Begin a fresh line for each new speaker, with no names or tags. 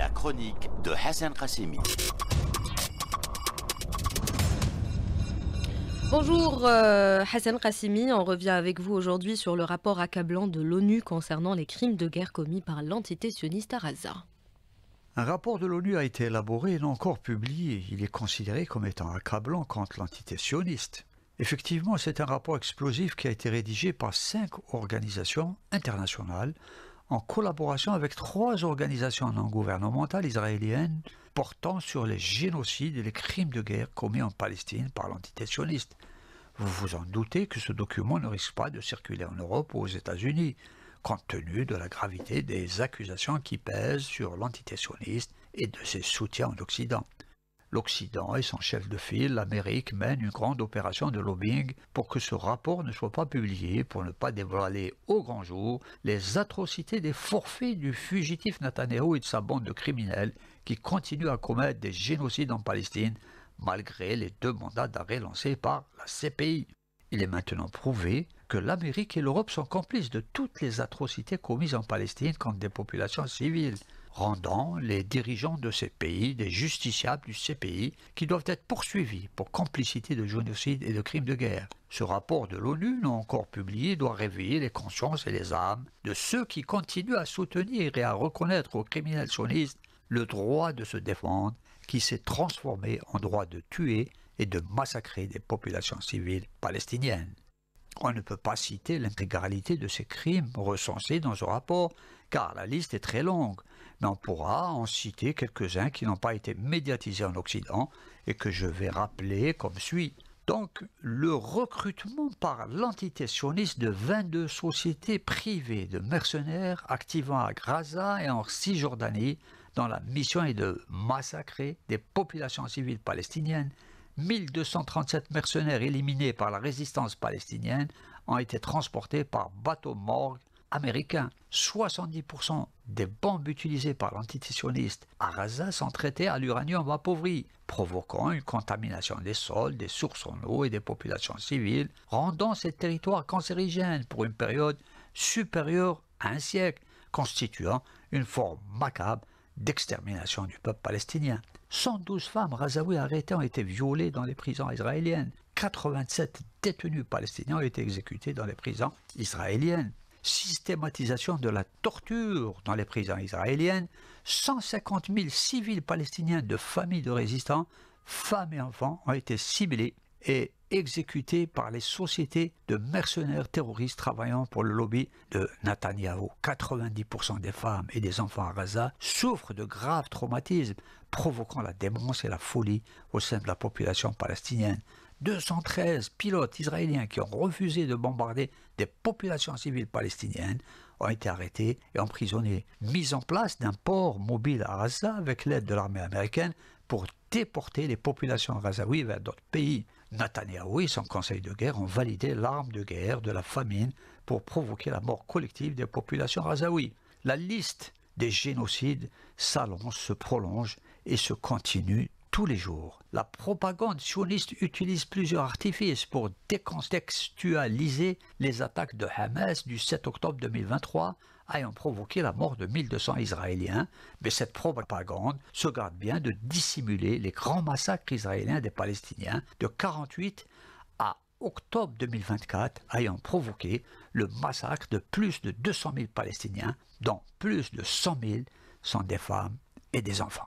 La chronique de Hassan Rassemi. Bonjour euh, Hassan Kassimi, on revient avec vous aujourd'hui sur le rapport accablant de l'ONU concernant les crimes de guerre commis par l'entité sioniste Arasa. Un rapport de l'ONU a été élaboré et non encore publié. Il est considéré comme étant accablant contre l'entité sioniste. Effectivement, c'est un rapport explosif qui a été rédigé par cinq organisations internationales en collaboration avec trois organisations non gouvernementales israéliennes portant sur les génocides et les crimes de guerre commis en Palestine par l'entité sioniste. Vous vous en doutez que ce document ne risque pas de circuler en Europe ou aux États-Unis, compte tenu de la gravité des accusations qui pèsent sur l'entité sioniste et de ses soutiens en Occident. L'Occident et son chef de file, l'Amérique, mènent une grande opération de lobbying pour que ce rapport ne soit pas publié, pour ne pas dévoiler au grand jour les atrocités des forfaits du fugitif Netanyahu et de sa bande de criminels qui continuent à commettre des génocides en Palestine malgré les deux mandats d'arrêt lancés par la CPI. Il est maintenant prouvé que l'Amérique et l'Europe sont complices de toutes les atrocités commises en Palestine contre des populations civiles rendant les dirigeants de ces pays des justiciables du CPI qui doivent être poursuivis pour complicité de génocide et de crimes de guerre. Ce rapport de l'ONU, non encore publié, doit réveiller les consciences et les âmes de ceux qui continuent à soutenir et à reconnaître aux criminels sionistes le droit de se défendre qui s'est transformé en droit de tuer et de massacrer des populations civiles palestiniennes. On ne peut pas citer l'intégralité de ces crimes recensés dans ce rapport, car la liste est très longue, on pourra en citer quelques-uns qui n'ont pas été médiatisés en Occident et que je vais rappeler comme suit. Donc, le recrutement par l'entité sioniste de 22 sociétés privées de mercenaires activant à Gaza et en Cisjordanie dans la mission est de massacrer des populations civiles palestiniennes 1237 mercenaires éliminés par la résistance palestinienne ont été transportés par bateau morgue Américains, 70% des bombes utilisées par l'antitétionniste à Gaza sont traitées à l'uranium appauvri, provoquant une contamination des sols, des sources en eau et des populations civiles, rendant ces territoires cancérigènes pour une période supérieure à un siècle, constituant une forme macabre d'extermination du peuple palestinien. 112 femmes Razaoui arrêtées ont été violées dans les prisons israéliennes. 87 détenus palestiniens ont été exécutés dans les prisons israéliennes systématisation de la torture dans les prisons israéliennes, 150 000 civils palestiniens de familles de résistants, femmes et enfants, ont été ciblés et exécutés par les sociétés de mercenaires terroristes travaillant pour le lobby de Netanyahu. 90% des femmes et des enfants à Gaza souffrent de graves traumatismes provoquant la démence et la folie au sein de la population palestinienne. 213 pilotes israéliens qui ont refusé de bombarder des populations civiles palestiniennes ont été arrêtés et emprisonnés. Mise en place d'un port mobile à Gaza avec l'aide de l'armée américaine pour déporter les populations razaoui vers d'autres pays. Netanyahou et son conseil de guerre ont validé l'arme de guerre de la famine pour provoquer la mort collective des populations gazaouies. La liste des génocides s'allonge, se prolonge et se continue tous les jours. La propagande sioniste utilise plusieurs artifices pour décontextualiser les attaques de Hamas du 7 octobre 2023 ayant provoqué la mort de 1200 Israéliens, mais cette propagande se garde bien de dissimuler les grands massacres israéliens des Palestiniens de 48 à octobre 2024 ayant provoqué le massacre de plus de 200 000 Palestiniens, dont plus de 100 000 sont des femmes et des enfants.